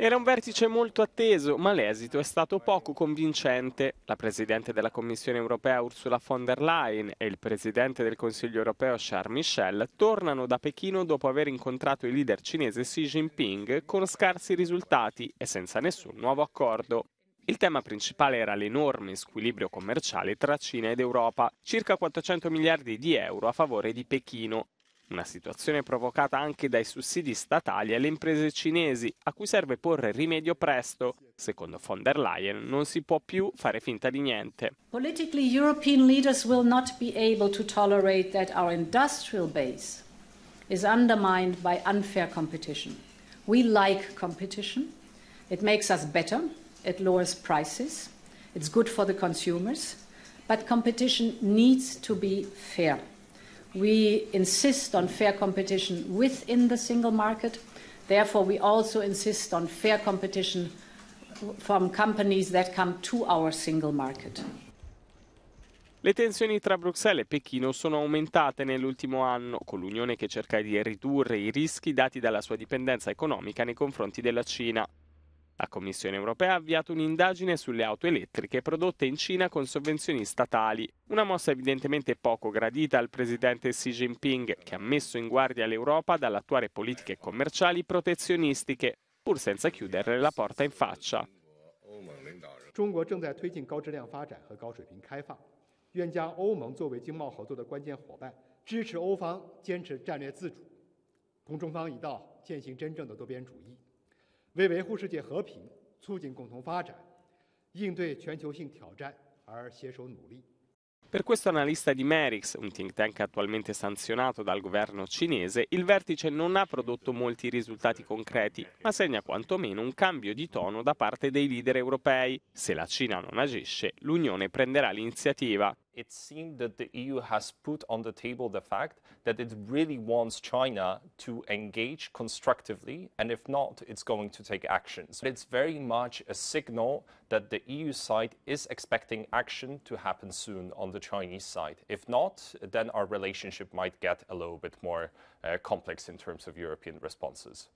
Era un vertice molto atteso, ma l'esito è stato poco convincente. La Presidente della Commissione europea Ursula von der Leyen e il Presidente del Consiglio europeo Charles Michel tornano da Pechino dopo aver incontrato il leader cinese Xi Jinping con scarsi risultati e senza nessun nuovo accordo. Il tema principale era l'enorme squilibrio commerciale tra Cina ed Europa, circa 400 miliardi di euro a favore di Pechino, una situazione provocata anche dai sussidi statali alle imprese cinesi, a cui serve porre rimedio presto. Secondo von der Leyen, non si può più fare finta di niente. Politically, European leaders will not be able to tolerate that our industrial base is undermined by unfair competition. We like competition. It makes us better, it lowers prices, it's good for the consumers, but competition needs to be fair. We insist on fair competition within the single market. Therefore, we also insist on fair competition from companies that come to our single market. Le tensioni tra Bruxelles e Pechino sono aumentate nell'ultimo anno, con l'Unione che cerca di ridurre i rischi dati dalla sua dipendenza economica nei confronti della Cina. La Commissione europea ha avviato un'indagine sulle auto elettriche prodotte in Cina con sovvenzioni statali, una mossa evidentemente poco gradita al presidente Xi Jinping, che ha messo in guardia l'Europa dall'attuare politiche commerciali protezionistiche, pur senza chiuderle la porta in faccia. 中国正在推进高质量发展和高水平开放，愿将欧盟作为经贸合作的关键伙伴，支持欧方坚持战略自主，同中方一道践行真正的多边主义。为维护世界和平、促进共同发展、应对全球性挑战而携手努力。Per questo analista di Merix, un think tank attualmente sanzionato dal governo cinese, il vertice non ha prodotto molti risultati concreti, ma segna quantomeno un cambio di tono da parte dei leader europei. Se la Cina non agisce, l'Unione prenderà l'iniziativa. it seemed that the EU has put on the table the fact that it really wants China to engage constructively, and if not, it's going to take actions. It's very much a signal that the EU side is expecting action to happen soon on the Chinese side. If not, then our relationship might get a little bit more uh, complex in terms of European responses.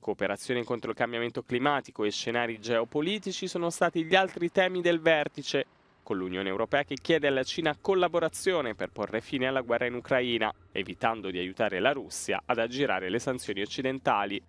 cooperazione contro il cambiamento climatico e scenari geopolitici sono stati gli altri temi del vertice, con l'Unione Europea che chiede alla Cina collaborazione per porre fine alla guerra in Ucraina, evitando di aiutare la Russia ad aggirare le sanzioni occidentali.